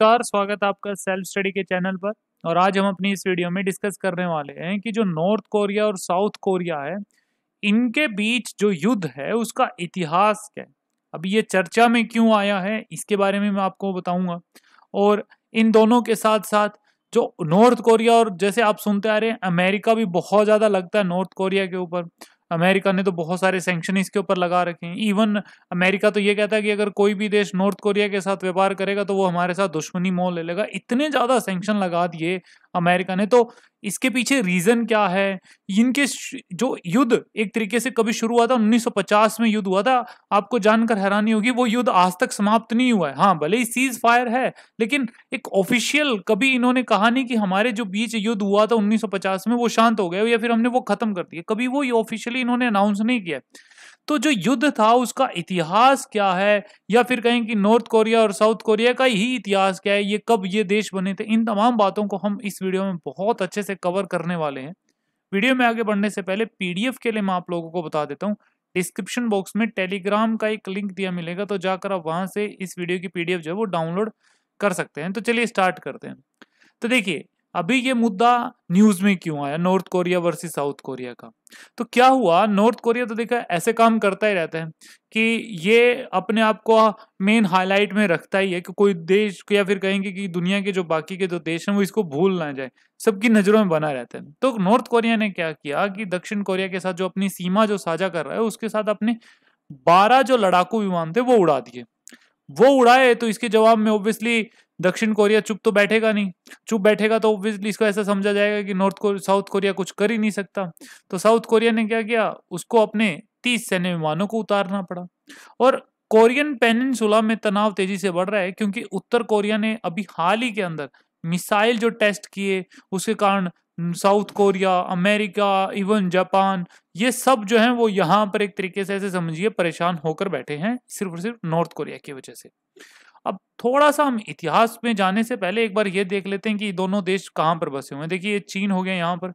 नमस्कार स्वागत है आपका सेल्फ स्टडी के चैनल पर और आज हम अपनी इस वीडियो में डिस्कस करने वाले हैं कि जो नॉर्थ कोरिया और साउथ कोरिया है इनके बीच जो युद्ध है उसका इतिहास क्या है अब ये चर्चा में क्यों आया है इसके बारे में मैं आपको बताऊंगा और इन दोनों के साथ साथ जो नॉर्थ कोरिया और जैसे आप सुनते आ रहे हैं अमेरिका भी बहुत ज़्यादा लगता है नॉर्थ कोरिया के ऊपर अमेरिका ने तो बहुत सारे सेंक्शन इसके ऊपर लगा रखे हैं इवन अमेरिका तो ये कहता है कि अगर कोई भी देश नॉर्थ कोरिया के साथ व्यापार करेगा तो वो हमारे साथ दुश्मनी मोल ले लेगा इतने ज़्यादा सेंक्शन लगा दिए अमेरिकन है तो इसके पीछे रीजन क्या है इनके जो युद्ध एक तरीके से कभी शुरू हुआ था 1950 में युद्ध हुआ था आपको जानकर हैरानी होगी वो युद्ध आज तक समाप्त नहीं हुआ है हाँ भले ही सीज फायर है लेकिन एक ऑफिशियल कभी इन्होंने कहा नहीं कि हमारे जो बीच युद्ध हुआ था 1950 में वो शांत हो गया या फिर हमने वो खत्म कर दिया कभी वो ऑफिशियली इन्होंने अनाउंस नहीं किया तो जो युद्ध था उसका इतिहास क्या है या फिर कहें कि नॉर्थ कोरिया और साउथ कोरिया का ही इतिहास क्या है ये कब ये देश बने थे इन तमाम बातों को हम इस वीडियो में बहुत अच्छे से कवर करने वाले हैं वीडियो में आगे बढ़ने से पहले पीडीएफ के लिए मैं आप लोगों को बता देता हूँ डिस्क्रिप्शन बॉक्स में टेलीग्राम का एक लिंक दिया मिलेगा तो जाकर आप वहां से इस वीडियो की पीडीएफ जो है वो डाउनलोड कर सकते हैं तो चलिए स्टार्ट करते हैं तो देखिए अभी ये मुद्दा न्यूज में क्यों आया North Korea versus South Korea का तो क्या हुआ नॉर्थ कोरिया तो देखा ऐसे काम करता ही रहता है कि ये अपने आप को मेन हाईलाइट में रखता ही है कि कोई देश या फिर कहेंगे कि दुनिया के जो बाकी के जो देश हैं वो इसको भूल ना जाए सबकी नज़रों में बना रहता है तो नॉर्थ कोरिया ने क्या किया कि दक्षिण कोरिया के साथ जो अपनी सीमा जो साझा कर रहा है उसके साथ अपने बारह जो लड़ाकू विमान थे वो उड़ा दिए वो उड़ाए तो इसके जवाब में ऑब्वियसली दक्षिण कोरिया चुप तो बैठेगा नहीं चुप बैठेगा तो ऑब्वियसली इसको ऐसा समझा जाएगा कि नॉर्थ कोरिया साउथ कोरिया कुछ कर ही नहीं सकता तो साउथ कोरिया ने क्या किया उसको अपने तीस सैन्य विमानों को उतारना पड़ा और कोरियन पेनिनसुला में तनाव तेजी से बढ़ रहा है क्योंकि उत्तर कोरिया ने अभी हाल ही के अंदर मिसाइल जो टेस्ट किए उसके कारण South Korea America even Japan ये सब जो है वो यहाँ पर एक तरीके से ऐसे समझिए परेशान होकर बैठे हैं सिर्फ और सिर्फ नॉर्थ कोरिया की वजह से अब थोड़ा सा हम इतिहास में जाने से पहले एक बार ये देख लेते हैं कि दोनों देश कहाँ पर बसे हुए हैं देखिए ये चीन हो गया यहाँ पर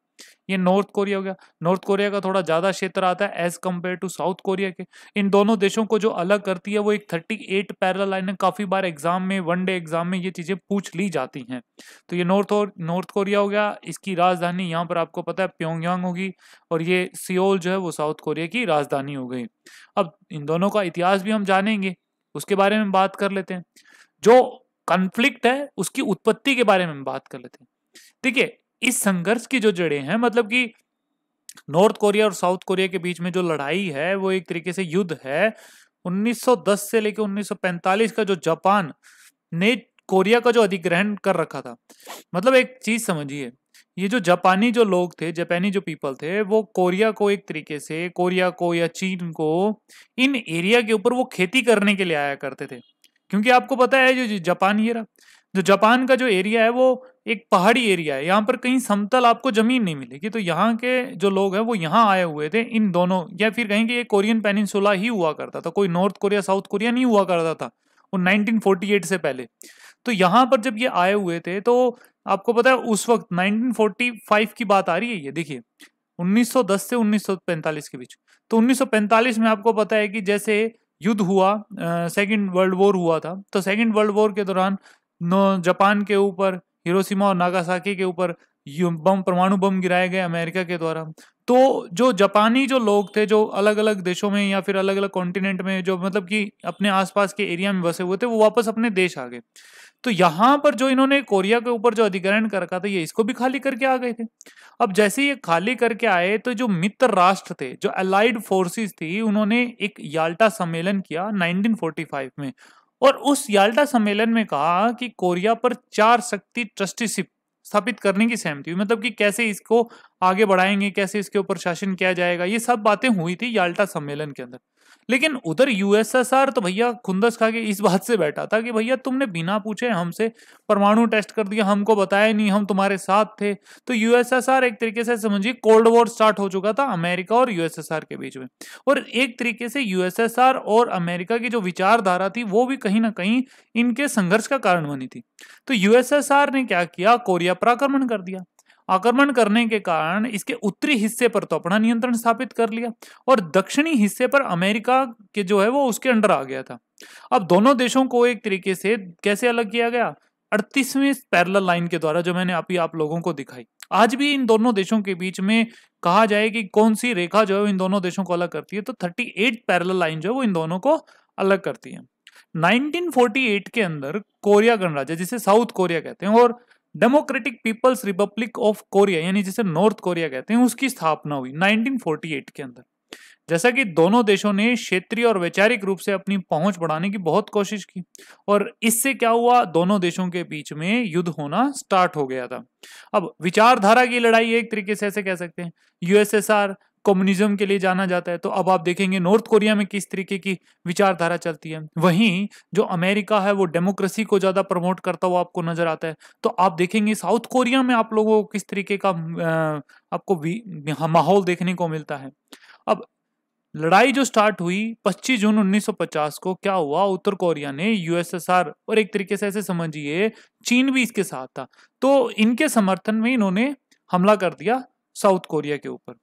ये नॉर्थ कोरिया हो गया नॉर्थ कोरिया का थोड़ा ज़्यादा क्षेत्र आता है as compare to South Korea के इन दोनों देशों को जो अलग करती है वो एक थर्टी एट पैरल लाइन है काफ़ी बार एग्जाम में वन डे एग्जाम में ये चीज़ें पूछ ली जाती हैं तो ये नॉर्थ और नॉर्थ कोरिया हो गया इसकी राजधानी यहाँ पर आपको पता है प्योंगयांग होगी और ये सियोल जो है वो साउथ कोरिया की राजधानी हो गई अब इन दोनों का इतिहास भी हम जानेंगे उसके बारे में बात कर लेते हैं जो कॉन्फ्लिक्ट है उसकी उत्पत्ति के बारे में बात कर लेते हैं ठीक है इस संघर्ष की जो जड़ें हैं मतलब कि नॉर्थ कोरिया और साउथ कोरिया के बीच में जो लड़ाई है वो एक तरीके से युद्ध है 1910 से लेकर 1945 का जो जापान ने कोरिया का जो अधिग्रहण कर रखा था मतलब एक चीज समझिए ये जो जापानी जो लोग थे जापानी जो पीपल थे वो कोरिया को एक तरीके से कोरिया को या चीन को इन एरिया के ऊपर वो खेती करने के लिए आया करते थे क्योंकि आपको पता है जो जापान ये रहा जो जापान का जो एरिया है वो एक पहाड़ी एरिया है यहाँ पर कहीं समतल आपको जमीन नहीं मिलेगी तो यहाँ के जो लोग हैं वो यहाँ आए हुए थे इन दोनों या फिर कहें कि ये कोरियन पेनिनसुला ही हुआ करता था कोई नॉर्थ कोरिया साउथ कोरिया नहीं हुआ करता था वो 1948 से पहले तो यहाँ पर जब ये आए हुए थे तो आपको पता है उस वक्त 1945 की बात आ रही है ये देखिए 1910 से 1945 के बीच तो 1945 में आपको पता है कि जैसे युद्ध हुआ सेकंड वर्ल्ड वॉर हुआ था तो सेकेंड वर्ल्ड वॉर के दौरान जापान के ऊपर हिरोशिमा और नागासाकी के ऊपर बम परमाणु बम गिराए गए अमेरिका के द्वारा तो जो जापानी जो लोग थे जो अलग अलग देशों में या फिर अलग अलग कॉन्टिनेंट में जो मतलब कि अपने आसपास के एरिया में बसे हुए थे वो वापस अपने देश आ गए तो यहाँ पर जो इन्होंने कोरिया के ऊपर जो अधिग्रहण कर रखा था ये इसको भी खाली करके आ गए थे अब जैसे ये खाली करके आए तो जो मित्र राष्ट्र थे जो अलाइड फोर्सेस थी उन्होंने एक याल्टा सम्मेलन किया 1945 में और उस याल्टा सम्मेलन में कहा कि कोरिया पर चार शक्ति ट्रस्टीशिप स्थापित करने की सहमति हुई मतलब कि कैसे इसको आगे बढ़ाएंगे कैसे इसके ऊपर शासन किया जाएगा ये सब बातें हुई थी याल्टा सम्मेलन के अंदर लेकिन उधर यूएसएसआर तो भैया खुंदस खा के इस बात से बैठा था कि भैया तुमने बिना पूछे हमसे परमाणु टेस्ट कर दिया हमको बताया नहीं हम तुम्हारे साथ थे तो यूएसएसआर एक तरीके से समझिए कोल्ड वॉर स्टार्ट हो चुका था अमेरिका और यूएसएसआर के बीच में और एक तरीके से यूएसएसआर और अमेरिका की जो विचारधारा थी वो भी कहीं ना कहीं इनके संघर्ष का कारण बनी थी तो यूएसएसआर ने क्या किया कोरिया पर आक्रमण कर दिया आक्रमण करने के कारण इसके उत्तरी हिस्से पर तो अपना नियंत्रण स्थापित कर लिया और दक्षिणी हिस्से पर अमेरिका के जो है वो उसके अंडर आ गया था अब दोनों देशों को एक तरीके से कैसे अलग किया गया अड़तीसवीं पैरल लाइन के द्वारा जो मैंने अभी आप लोगों को दिखाई आज भी इन दोनों देशों के बीच में कहा जाए कि कौन सी रेखा जो है इन दोनों देशों को अलग करती है तो थर्टी पैरल लाइन जो है वो इन दोनों को अलग करती है 1948 के अंदर कोरिया गणराज्य जिसे साउथ कोरिया कहते हैं और Democratic People's Republic of Korea यानी जिसे नॉर्थ कोरिया कहते हैं उसकी स्थापना हुई 1948 के अंदर जैसा कि दोनों देशों ने क्षेत्रीय और वैचारिक रूप से अपनी पहुंच बढ़ाने की बहुत कोशिश की और इससे क्या हुआ दोनों देशों के बीच में युद्ध होना स्टार्ट हो गया था अब विचारधारा की लड़ाई एक तरीके से ऐसे कह सकते हैं यूएसएसआर कम्युनिज्म के लिए जाना जाता है तो अब आप देखेंगे नॉर्थ कोरिया में किस तरीके की विचारधारा चलती है वहीं जो अमेरिका है वो डेमोक्रेसी को ज़्यादा प्रमोट करता हुआ आपको नजर आता है तो आप देखेंगे साउथ कोरिया में आप लोगों को किस तरीके का आपको माहौल देखने को मिलता है अब लड़ाई जो स्टार्ट हुई 25 जून 1950 को क्या हुआ उत्तर कोरिया ने यूएसएसआर और एक तरीके से ऐसे समझिए चीन भी इसके साथ था तो इनके समर्थन में इन्होंने हमला कर दिया साउथ कोरिया के ऊपर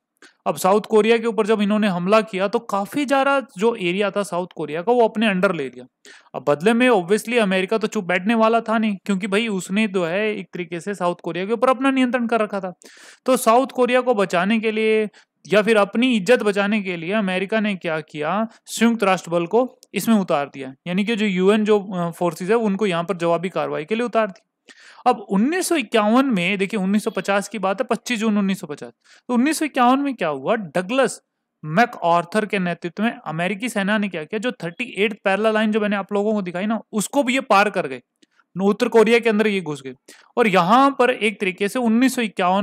अब साउथ कोरिया के ऊपर जब इन्होंने हमला किया तो काफी ज्यादा जो एरिया था साउथ कोरिया का वो अपने अंडर ले लिया अब बदले में ऑब्वियसली अमेरिका तो चुप बैठने वाला था नहीं क्योंकि भाई उसने जो तो है एक तरीके से साउथ कोरिया के ऊपर अपना नियंत्रण कर रखा था तो साउथ कोरिया को बचाने के लिए या फिर अपनी इज्जत बचाने के लिए अमेरिका ने क्या किया संयुक्त राष्ट्र बल को इसमें उतार दिया यानी कि जो यूएन जो फोर्सेज है उनको यहाँ पर जवाबी कार्रवाई के लिए उतार दिया अब उन्नीस में देखिए 1950 की बात है 25 जून 1950 तो उन्नीस में क्या हुआ डगलस मैक ऑर्थर के नेतृत्व में अमेरिकी सेना ने क्या किया जो थर्टी एट पैरला लाइन जो मैंने आप लोगों को दिखाई ना उसको भी ये पार कर गए उत्तर कोरिया के अंदर ये घुस गए और यहाँ पर एक तरीके से उन्नीस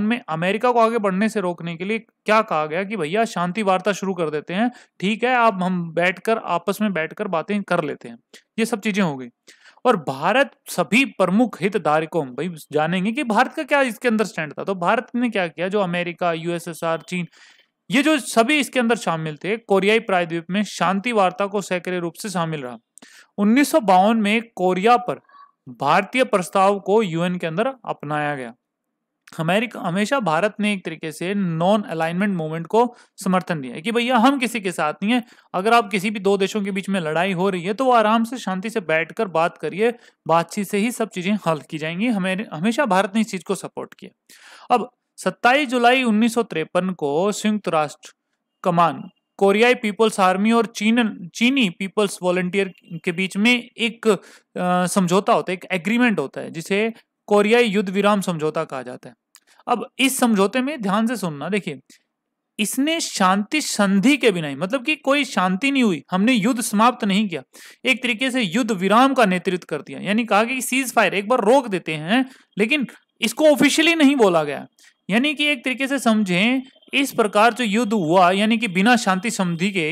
में अमेरिका को आगे बढ़ने से रोकने के लिए क्या कहा गया कि भैया शांति वार्ता शुरू कर देते हैं ठीक है आप हम बैठकर आपस में बैठकर बातें कर लेते हैं ये सब चीजें हो गई और भारत सभी प्रमुख हितधारकों भाई जानेंगे कि भारत का क्या इसके अंदर स्टैंड था तो भारत ने क्या किया जो अमेरिका यूएसएसआर चीन ये जो सभी इसके अंदर शामिल थे कोरियाई प्रायद्वीप में शांति वार्ता को सक्रिय रूप से शामिल रहा उन्नीस में कोरिया पर भारतीय प्रस्ताव को यूएन के अंदर अपनाया गया अमेरिका हमेशा भारत ने एक तरीके से नॉन अलाइनमेंट मूवमेंट को समर्थन दिया है कि भैया हम किसी के साथ नहीं है अगर आप किसी भी दो देशों के बीच में लड़ाई हो रही है तो वो आराम से शांति से बैठकर बात करिए बातचीत से ही सब चीजें हल की जाएंगी हमें हमेशा भारत ने इस चीज को सपोर्ट किया अब 27 जुलाई उन्नीस को संयुक्त राष्ट्र कमान कोरियाई पीपल्स आर्मी और चीन चीनी पीपल्स वॉलंटियर के बीच में एक समझौता होता है एक एग्रीमेंट होता है जिसे कोरियाई युद्ध विराम समझौता कहा जाता है अब इस समझौते में ध्यान से सुनना देखिए इसने शांति संधि के बिना ही मतलब कि कोई शांति नहीं हुई हमने युद्ध समाप्त नहीं किया एक तरीके से युद्ध विराम का नेतृत्व कर दिया यानी कहा कि सीज फायर एक बार रोक देते हैं लेकिन इसको ऑफिशियली नहीं बोला गया यानी कि एक तरीके से समझें इस प्रकार जो युद्ध हुआ यानी कि बिना शांति संधि के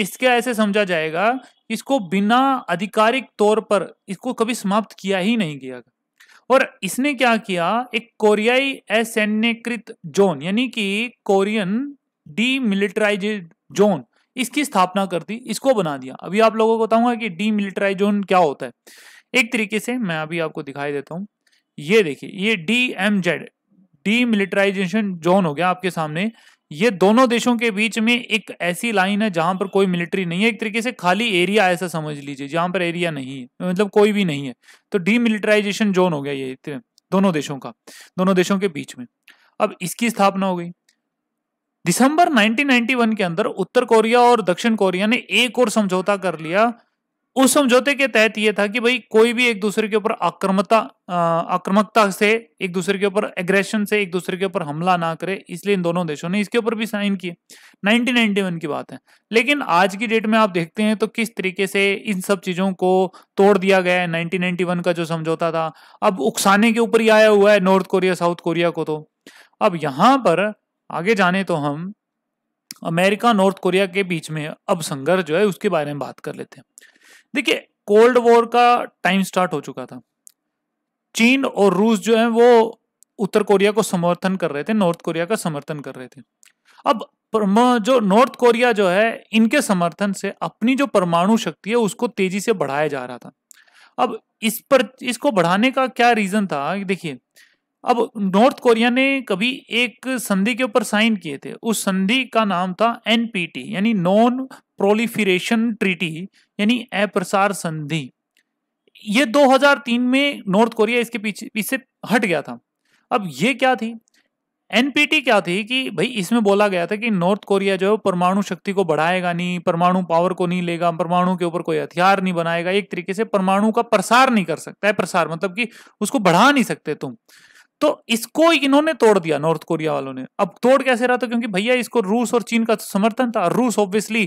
इसके ऐसे समझा जाएगा इसको बिना आधिकारिक तौर पर इसको कभी समाप्त किया ही नहीं गया और इसने क्या किया एक कोरियाई असैन्यकृत जोन यानी कि कोरियन डीमिलिटराइजेड जोन इसकी स्थापना कर दी इसको बना दिया अभी आप लोगों को बताऊंगा कि डीमिलिटराइज जोन क्या होता है एक तरीके से मैं अभी आपको दिखाई देता हूं ये देखिए ये D M Z demilitarization zone हो गया आपके सामने ये दोनों देशों के बीच में एक ऐसी लाइन है जहां पर कोई मिलिट्री नहीं है एक तरीके से खाली एरिया ऐसा समझ लीजिए जहां पर एरिया नहीं है मतलब कोई भी नहीं है तो डीमिलिटराइजेशन जोन हो गया ये दोनों देशों का दोनों देशों के बीच में अब इसकी स्थापना हो गई दिसंबर 1991 के अंदर उत्तर कोरिया और दक्षिण कोरिया ने एक और समझौता कर लिया उस समझौते के तहत यह था कि भाई कोई भी एक दूसरे के ऊपर आक्रमता आक्रमकता से एक दूसरे के ऊपर एग्रेशन से एक दूसरे के ऊपर हमला ना करे इसलिए इन दोनों देशों ने इसके ऊपर भी साइन किए 1991 की बात है लेकिन आज की डेट में आप देखते हैं तो किस तरीके से इन सब चीज़ों को तोड़ दिया गया है नाइनटीन का जो समझौता था अब उकसाने के ऊपर ही आया हुआ है नॉर्थ कोरिया साउथ कोरिया को तो अब यहां पर आगे जाने तो हम अमेरिका नॉर्थ कोरिया के बीच में अब संघर्ष जो है उसके बारे में बात कर लेते हैं देखिए कोल्ड वॉर का टाइम स्टार्ट हो चुका था चीन और रूस जो है वो उत्तर कोरिया को समर्थन कर रहे थे नॉर्थ कोरिया का समर्थन कर रहे थे अब जो नॉर्थ कोरिया जो है इनके समर्थन से अपनी जो परमाणु शक्ति है उसको तेजी से बढ़ाया जा रहा था अब इस पर इसको बढ़ाने का क्या रीजन था देखिए अब नॉर्थ कोरिया ने कभी एक संधि के ऊपर साइन किए थे उस संधि का नाम था एनपीटी यानी नॉन प्रोलिफिरेशन ट्रीटी यानी अप्रसार संधि ये 2003 में नॉर्थ कोरिया इसके पीछे पीछे हट गया था अब ये क्या थी एनपीटी क्या थी कि भाई इसमें बोला गया था कि नॉर्थ कोरिया जो है परमाणु शक्ति को बढ़ाएगा नहीं परमाणु पावर को नहीं लेगा परमाणु के ऊपर कोई हथियार नहीं बनाएगा एक तरीके से परमाणु का प्रसार नहीं कर सकता है प्रसार मतलब कि उसको बढ़ा नहीं सकते तुम तो इसको इन्होंने तोड़ दिया नॉर्थ कोरिया वालों ने अब तोड़ कैसे रहा था क्योंकि भैया इसको रूस और चीन का समर्थन था रूस ऑब्वियसली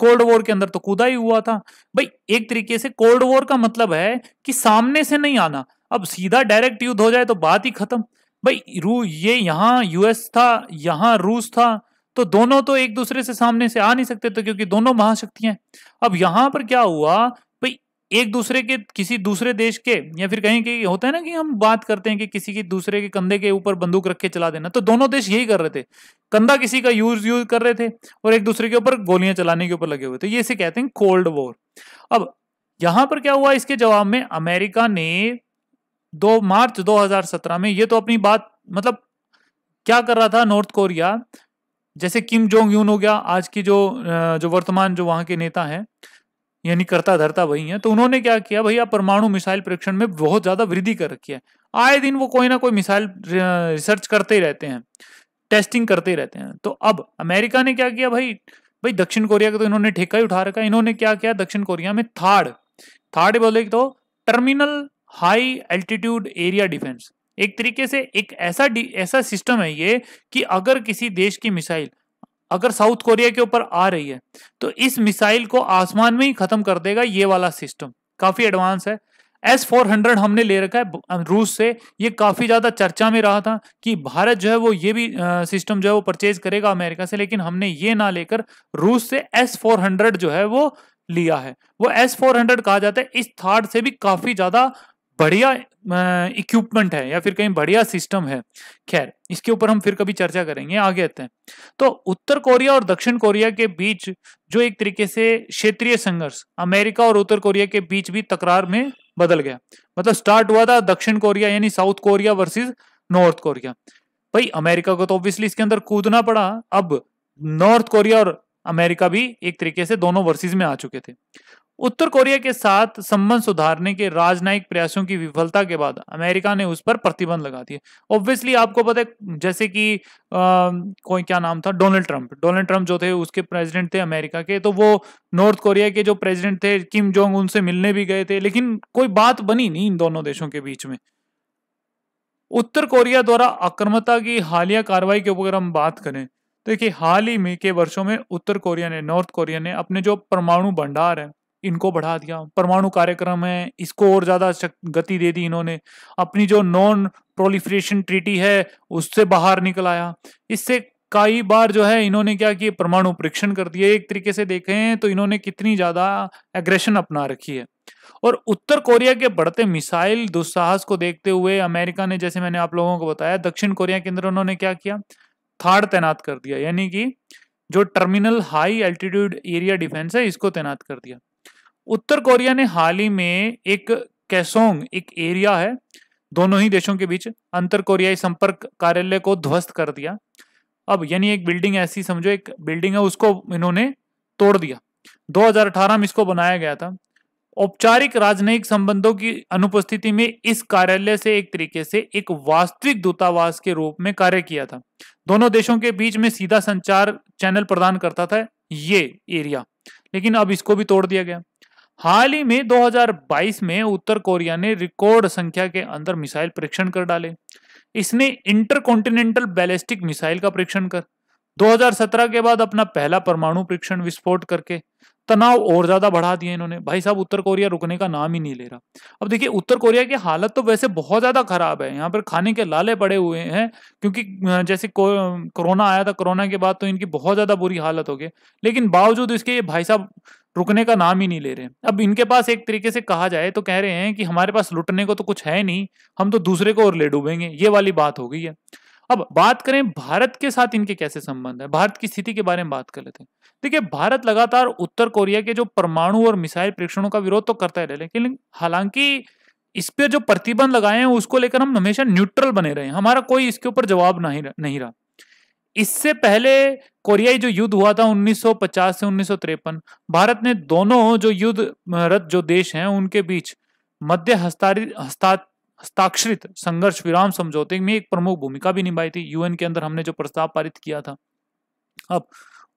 कोल्ड वॉर के अंदर तो कूदा ही हुआ था भाई एक तरीके से कोल्ड वॉर का मतलब है कि सामने से नहीं आना अब सीधा डायरेक्ट युद्ध हो जाए तो बात ही खत्म भाई रू ये यहाँ यूएस था यहाँ रूस था तो दोनों तो एक दूसरे से सामने से आ नहीं सकते तो क्योंकि दोनों महाशक्तियां अब यहां पर क्या हुआ एक दूसरे के किसी दूसरे देश के या फिर कहें कि होता है ना कि हम बात करते हैं कि किसी के दूसरे के कंधे के ऊपर बंदूक रख के चला देना तो दोनों देश यही कर रहे थे कंधा किसी का यूज यूज कर रहे थे और एक दूसरे के ऊपर गोलियां चलाने के ऊपर लगे हुए थे तो ये इसे कहते हैं कोल्ड वॉर अब यहां पर क्या हुआ इसके जवाब में अमेरिका ने दो मार्च दो में ये तो अपनी बात मतलब क्या कर रहा था नॉर्थ कोरिया जैसे किम जोंग यून हो गया आज की जो जो वर्तमान जो वहां के नेता हैं यानी करता धरता वही है तो उन्होंने क्या किया भैया परमाणु मिसाइल परीक्षण में बहुत ज्यादा वृद्धि कर रखी है आए दिन वो कोई ना कोई मिसाइल रिसर्च करते ही रहते हैं टेस्टिंग करते ही रहते हैं तो अब अमेरिका ने क्या किया भाई भाई दक्षिण कोरिया का तो इन्होंने ठेका ही उठा रखा इन्होंने क्या किया दक्षिण कोरिया में थार्ड थार्ड बोले तो terminal high altitude area defense एक तरीके से एक ऐसा ऐसा सिस्टम है ये कि अगर किसी देश की मिसाइल अगर साउथ कोरिया के ऊपर आ रही है तो इस मिसाइल को आसमान में ही खत्म कर देगा ये वाला सिस्टम काफी एडवांस है एस फोर हंड्रेड हमने ले रखा है रूस से ये काफी ज्यादा चर्चा में रहा था कि भारत जो है वो ये भी आ, सिस्टम जो है वो परचेज करेगा अमेरिका से लेकिन हमने ये ना लेकर रूस से एस फोर हंड्रेड जो है वो लिया है वो एस फोर हंड्रेड कहा जाता है इस थार्ड से भी काफी ज्यादा बढ़िया इक्विपमेंट है या फिर कहीं बढ़िया सिस्टम है खैर इसके ऊपर हम फिर कभी चर्चा करेंगे आगे आते हैं तो उत्तर कोरिया और दक्षिण कोरिया के बीच जो एक तरीके से क्षेत्रीय संघर्ष अमेरिका और उत्तर कोरिया के बीच भी तकरार में बदल गया मतलब स्टार्ट हुआ था दक्षिण कोरिया यानी South Korea versus North Korea भाई अमेरिका को तो ऑब्वियसली इसके अंदर कूदना पड़ा अब नॉर्थ कोरिया और अमेरिका भी एक तरीके से दोनों वर्सेज में आ चुके थे उत्तर कोरिया के साथ संबंध सुधारने के राजनयिक प्रयासों की विफलता के बाद अमेरिका ने उस पर प्रतिबंध लगा दिए ऑब्वियसली आपको पता है जैसे कि कोई क्या नाम था डोनाल्ड ट्रंप डोनाल्ड ट्रंप जो थे उसके प्रेसिडेंट थे अमेरिका के तो वो नॉर्थ कोरिया के जो प्रेसिडेंट थे किम जोंग उनसे मिलने भी गए थे लेकिन कोई बात बनी नहीं इन दोनों देशों के बीच में उत्तर कोरिया द्वारा आक्रमता की हालिया कार्रवाई के ऊपर हम बात करें तो देखिए हाल ही में के वर्षों में उत्तर कोरिया ने नॉर्थ कोरिया ने अपने जो परमाणु भंडार है इनको बढ़ा दिया परमाणु कार्यक्रम है इसको और ज़्यादा गति दे दी इन्होंने अपनी जो नॉन प्रोलिफ्रेशन ट्रीटी है उससे बाहर निकल आया इससे कई बार जो है इन्होंने क्या किया परमाणु परीक्षण कर दिए एक तरीके से देखें तो इन्होंने कितनी ज़्यादा एग्रेशन अपना रखी है और उत्तर कोरिया के बढ़ते मिसाइल दुस्साहस को देखते हुए अमेरिका ने जैसे मैंने आप लोगों को बताया दक्षिण कोरिया के अंदर उन्होंने क्या किया थार्ड तैनात कर दिया यानी कि जो terminal high altitude area defense है इसको तैनात कर दिया उत्तर कोरिया ने हाल ही में एक कैसोंग एक एरिया है दोनों ही देशों के बीच अंतर कोरियाई संपर्क कार्यालय को ध्वस्त कर दिया अब यानी एक बिल्डिंग ऐसी समझो एक बिल्डिंग है उसको इन्होंने तोड़ दिया 2018 में इसको बनाया गया था औपचारिक राजनयिक संबंधों की अनुपस्थिति में इस कार्यालय से एक तरीके से एक वास्तविक दूतावास के रूप में कार्य किया था दोनों देशों के बीच में सीधा संचार चैनल प्रदान करता था ये एरिया लेकिन अब इसको भी तोड़ दिया गया हाल ही में 2022 में उत्तर कोरिया ने रिकॉर्ड संख्या के अंदर मिसाइल परीक्षण कर डाले इसने इंटरकॉन्टिनेंटल बैलिस्टिक मिसाइल का परीक्षण कर 2017 के बाद अपना पहला परमाणु परीक्षण विस्फोट करके तनाव और ज्यादा बढ़ा दिया इन्होंने भाई साहब उत्तर कोरिया रुकने का नाम ही नहीं ले रहा अब देखिए उत्तर कोरिया की हालत तो वैसे बहुत ज्यादा खराब है यहाँ पर खाने के लाले पड़े हुए हैं क्योंकि जैसे कोरोना आया था कोरोना के बाद तो इनकी बहुत ज्यादा बुरी हालत हो गई लेकिन बावजूद इसके भाई साहब रुकने का नाम ही नहीं ले रहे अब इनके पास एक तरीके से कहा जाए तो कह रहे हैं कि हमारे पास लुटने को तो कुछ है नहीं हम तो दूसरे को और ले डूबेंगे ये वाली बात हो गई है अब बात करें भारत के साथ इनके कैसे संबंध है भारत की स्थिति के बारे में बात कर लेते हैं देखिए भारत लगातार उत्तर कोरिया के जो परमाणु और मिसाइल परीक्षणों का विरोध तो करता है लेकिन हालांकि इस पर जो प्रतिबंध लगाए हैं उसको लेकर हम हमेशा न्यूट्रल बने रहे हैं हमारा कोई इसके ऊपर जवाब नहीं रहा इससे पहले कोरियाई जो युद्ध हुआ था 1950 से उन्नीस भारत ने दोनों जो युद्ध रत जो देश हैं उनके बीच मध्य हस्ताक्षरित संघर्ष विराम समझौते में एक प्रमुख भूमिका भी निभाई थी यूएन के अंदर हमने जो प्रस्ताव पारित किया था अब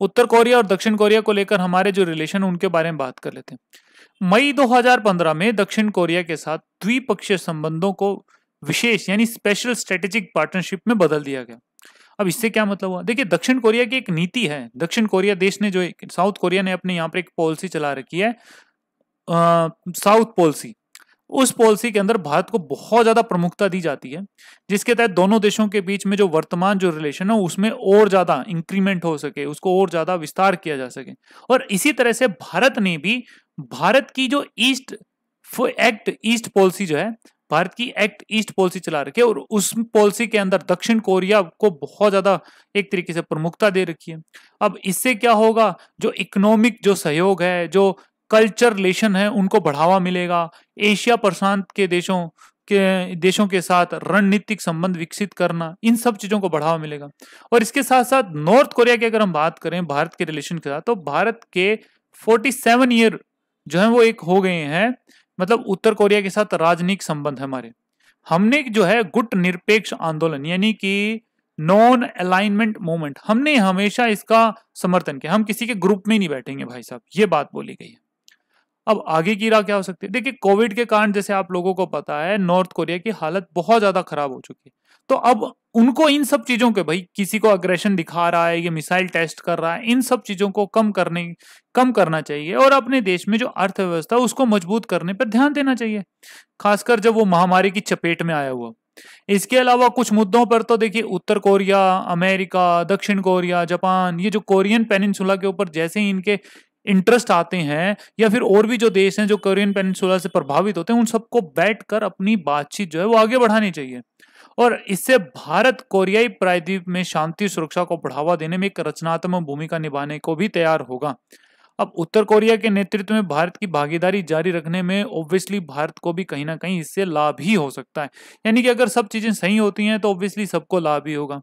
उत्तर कोरिया और दक्षिण कोरिया को लेकर हमारे जो रिलेशन उनके बारे में बात कर लेते हैं मई 2015 में दक्षिण कोरिया के साथ द्विपक्षीय संबंधों को विशेष यानी स्पेशल स्ट्रेटेजिक पार्टनरशिप में बदल दिया गया अब इससे क्या मतलब हुआ देखिए दक्षिण कोरिया की एक नीति है दक्षिण कोरिया देश ने जो साउथ कोरिया ने अपने यहाँ पर एक पॉलिसी चला रखी है साउथ पॉलिसी उस पॉलिसी के अंदर भारत को बहुत ज्यादा प्रमुखता दी जाती है जिसके तहत दोनों देशों के बीच में जो वर्तमान जो रिलेशन है उसमें और ज्यादा इंक्रीमेंट हो सके उसको और ज्यादा विस्तार किया जा सके और इसी तरह से भारत ने भी भारत की जो ईस्ट एक्ट ईस्ट पॉलिसी जो है भारत की एक्ट ईस्ट पॉलिसी चला रखी है और उस पॉलिसी के अंदर दक्षिण कोरिया को बहुत ज्यादा एक तरीके से प्रमुखता दे रखी है अब इससे क्या होगा जो इकोनॉमिक जो सहयोग है जो कल्चर रिलेशन है उनको बढ़ावा मिलेगा एशिया प्रशांत के देशों के देशों के साथ रणनीतिक संबंध विकसित करना इन सब चीजों को बढ़ावा मिलेगा और इसके साथ साथ नॉर्थ कोरिया की अगर हम बात करें भारत के रिलेशन के साथ तो भारत के 47 ईयर जो है वो एक हो गए हैं मतलब उत्तर कोरिया के साथ राजनीतिक संबंध है हमारे हमने जो है गुट निरपेक्ष आंदोलन यानी कि नॉन अलाइनमेंट मूवमेंट हमने हमेशा इसका समर्थन किया हम किसी के ग्रुप में नहीं बैठेंगे भाई साहब ये बात बोली गई है अब आगे की राह क्या हो सकती है देखिए कोविड के कारण जैसे आप लोगों को पता है नॉर्थ कोरिया की हालत बहुत ज्यादा खराब हो चुकी है तो अब उनको इन सब चीजों के भाई किसी को अग्रेशन दिखा रहा है ये मिसाइल टेस्ट कर रहा है इन सब चीजों को कम करने कम करना चाहिए और अपने देश में जो अर्थव्यवस्था उसको मजबूत करने पर ध्यान देना चाहिए खासकर जब वो महामारी की चपेट में आया हुआ इसके अलावा कुछ मुद्दों पर तो देखिए उत्तर कोरिया अमेरिका दक्षिण कोरिया जापान ये जो कोरियन पेनिनसुला के ऊपर जैसे ही इनके इंटरेस्ट आते हैं या फिर और भी जो देश हैं जो कोरियन पेनिनसुला से प्रभावित होते हैं उन सबको बैठ कर अपनी बातचीत जो है वो आगे बढ़ानी चाहिए और इससे भारत कोरियाई प्रायद्वीप में शांति सुरक्षा को बढ़ावा देने में एक रचनात्मक भूमिका निभाने को भी तैयार होगा अब उत्तर कोरिया के नेतृत्व में भारत की भागीदारी जारी रखने में ऑब्वियसली भारत को भी कहीं ना कहीं इससे लाभ ही हो सकता है यानी कि अगर सब चीज़ें सही होती हैं तो ऑब्वियसली सबको लाभ ही होगा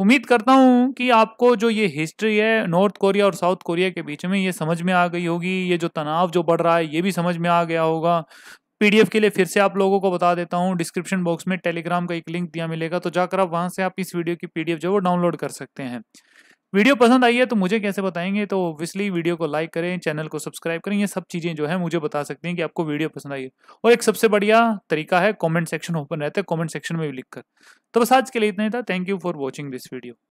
उम्मीद करता हूं कि आपको जो ये हिस्ट्री है नॉर्थ कोरिया और साउथ कोरिया के बीच में ये समझ में आ गई होगी ये जो तनाव जो बढ़ रहा है ये भी समझ में आ गया होगा पीडीएफ के लिए फिर से आप लोगों को बता देता हूँ डिस्क्रिप्शन बॉक्स में टेलीग्राम का एक लिंक दिया मिलेगा तो जाकर आप वहाँ से आप इस वीडियो की पीडीएफ जो है वो डाउनलोड कर सकते हैं वीडियो पसंद आई है तो मुझे कैसे बताएंगे तो ओबियसली वीडियो को लाइक करें चैनल को सब्सक्राइब करें ये सब चीज़ें जो है मुझे बता सकती हैं कि आपको वीडियो पसंद आई है और एक सबसे बढ़िया तरीका है कॉमेंट सेक्शन ओपन रहता है कॉमेंट सेक्शन में भी लिखकर तो बस आज के लिए इतना ही था thank you for watching this video